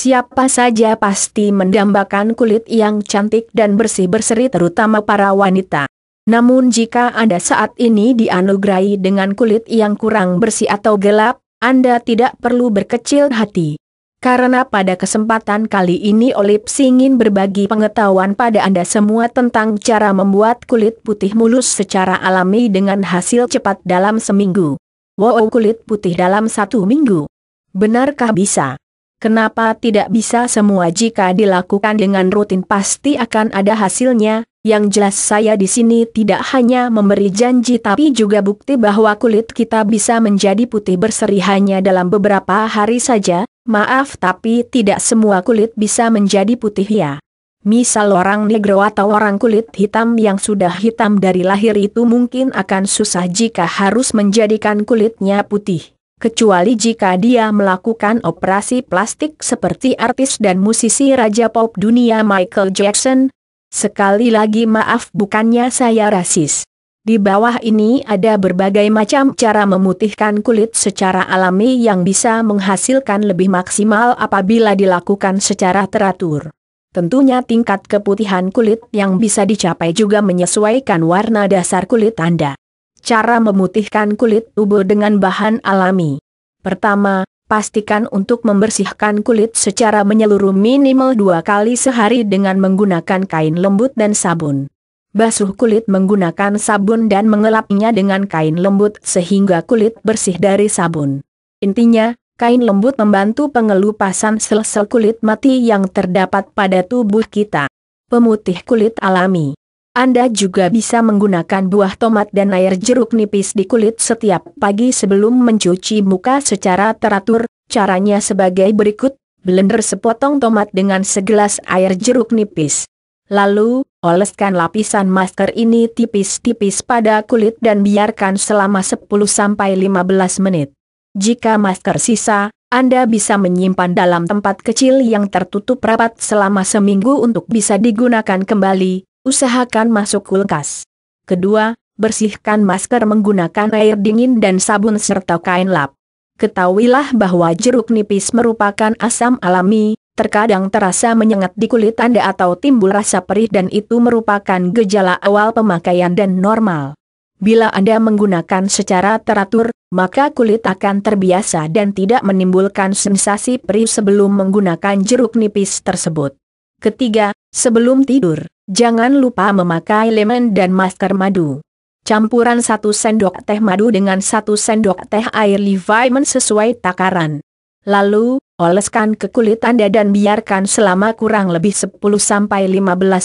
Siapa saja pasti mendambakan kulit yang cantik dan bersih berseri terutama para wanita. Namun jika Anda saat ini dianugerahi dengan kulit yang kurang bersih atau gelap, Anda tidak perlu berkecil hati. Karena pada kesempatan kali ini Olip ingin berbagi pengetahuan pada Anda semua tentang cara membuat kulit putih mulus secara alami dengan hasil cepat dalam seminggu. Wow kulit putih dalam satu minggu. Benarkah bisa? Kenapa tidak bisa semua jika dilakukan dengan rutin pasti akan ada hasilnya, yang jelas saya di sini tidak hanya memberi janji tapi juga bukti bahwa kulit kita bisa menjadi putih berseri hanya dalam beberapa hari saja, maaf tapi tidak semua kulit bisa menjadi putih ya. Misal orang negro atau orang kulit hitam yang sudah hitam dari lahir itu mungkin akan susah jika harus menjadikan kulitnya putih kecuali jika dia melakukan operasi plastik seperti artis dan musisi Raja Pop dunia Michael Jackson. Sekali lagi maaf bukannya saya rasis. Di bawah ini ada berbagai macam cara memutihkan kulit secara alami yang bisa menghasilkan lebih maksimal apabila dilakukan secara teratur. Tentunya tingkat keputihan kulit yang bisa dicapai juga menyesuaikan warna dasar kulit Anda cara memutihkan kulit tubuh dengan bahan alami. Pertama, pastikan untuk membersihkan kulit secara menyeluruh minimal dua kali sehari dengan menggunakan kain lembut dan sabun. Basuh kulit menggunakan sabun dan mengelapnya dengan kain lembut sehingga kulit bersih dari sabun. Intinya, kain lembut membantu pengelupasan sel-sel kulit mati yang terdapat pada tubuh kita. Pemutih kulit alami anda juga bisa menggunakan buah tomat dan air jeruk nipis di kulit setiap pagi sebelum mencuci muka secara teratur. Caranya sebagai berikut, blender sepotong tomat dengan segelas air jeruk nipis. Lalu, oleskan lapisan masker ini tipis-tipis pada kulit dan biarkan selama 10-15 menit. Jika masker sisa, Anda bisa menyimpan dalam tempat kecil yang tertutup rapat selama seminggu untuk bisa digunakan kembali usahakan masuk kulkas. Kedua, bersihkan masker menggunakan air dingin dan sabun serta kain lap. Ketahuilah bahwa jeruk nipis merupakan asam alami, terkadang terasa menyengat di kulit Anda atau timbul rasa perih dan itu merupakan gejala awal pemakaian dan normal. Bila Anda menggunakan secara teratur, maka kulit akan terbiasa dan tidak menimbulkan sensasi perih sebelum menggunakan jeruk nipis tersebut. Ketiga, sebelum tidur, Jangan lupa memakai lemon dan masker madu. Campuran satu sendok teh madu dengan satu sendok teh air Leviman sesuai takaran. Lalu, oleskan ke kulit Anda dan biarkan selama kurang lebih 10-15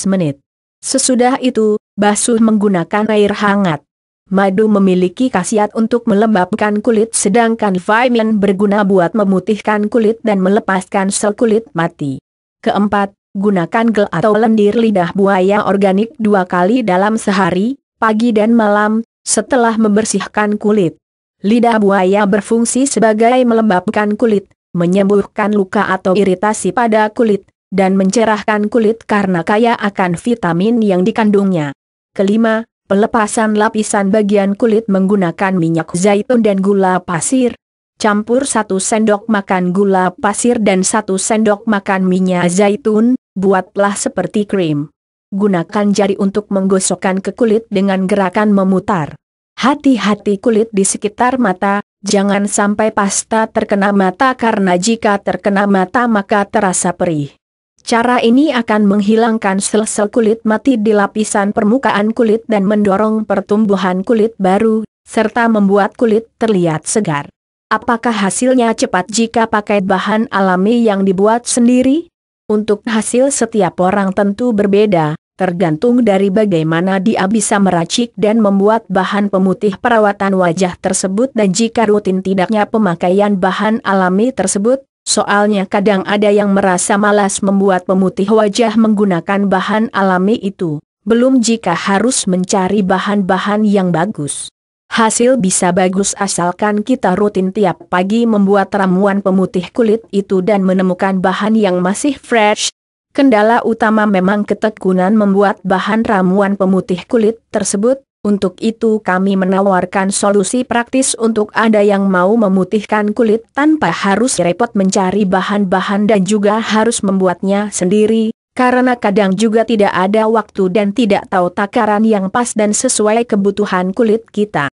menit. Sesudah itu, basuh menggunakan air hangat. Madu memiliki khasiat untuk melembabkan kulit sedangkan vitamin berguna buat memutihkan kulit dan melepaskan sel kulit mati. Keempat, Gunakan gel atau lendir lidah buaya organik dua kali dalam sehari, pagi dan malam, setelah membersihkan kulit. Lidah buaya berfungsi sebagai melembabkan kulit, menyembuhkan luka atau iritasi pada kulit, dan mencerahkan kulit karena kaya akan vitamin yang dikandungnya. Kelima, pelepasan lapisan bagian kulit menggunakan minyak zaitun dan gula pasir. Campur satu sendok makan gula pasir dan satu sendok makan minyak zaitun, buatlah seperti krim. Gunakan jari untuk menggosokkan ke kulit dengan gerakan memutar. Hati-hati kulit di sekitar mata, jangan sampai pasta terkena mata karena jika terkena mata maka terasa perih. Cara ini akan menghilangkan sel-sel kulit mati di lapisan permukaan kulit dan mendorong pertumbuhan kulit baru, serta membuat kulit terlihat segar. Apakah hasilnya cepat jika pakai bahan alami yang dibuat sendiri? Untuk hasil setiap orang tentu berbeda, tergantung dari bagaimana dia bisa meracik dan membuat bahan pemutih perawatan wajah tersebut dan jika rutin tidaknya pemakaian bahan alami tersebut, soalnya kadang ada yang merasa malas membuat pemutih wajah menggunakan bahan alami itu, belum jika harus mencari bahan-bahan yang bagus. Hasil bisa bagus asalkan kita rutin tiap pagi membuat ramuan pemutih kulit itu dan menemukan bahan yang masih fresh. Kendala utama memang ketekunan membuat bahan ramuan pemutih kulit tersebut, untuk itu kami menawarkan solusi praktis untuk ada yang mau memutihkan kulit tanpa harus repot mencari bahan-bahan dan juga harus membuatnya sendiri, karena kadang juga tidak ada waktu dan tidak tahu takaran yang pas dan sesuai kebutuhan kulit kita.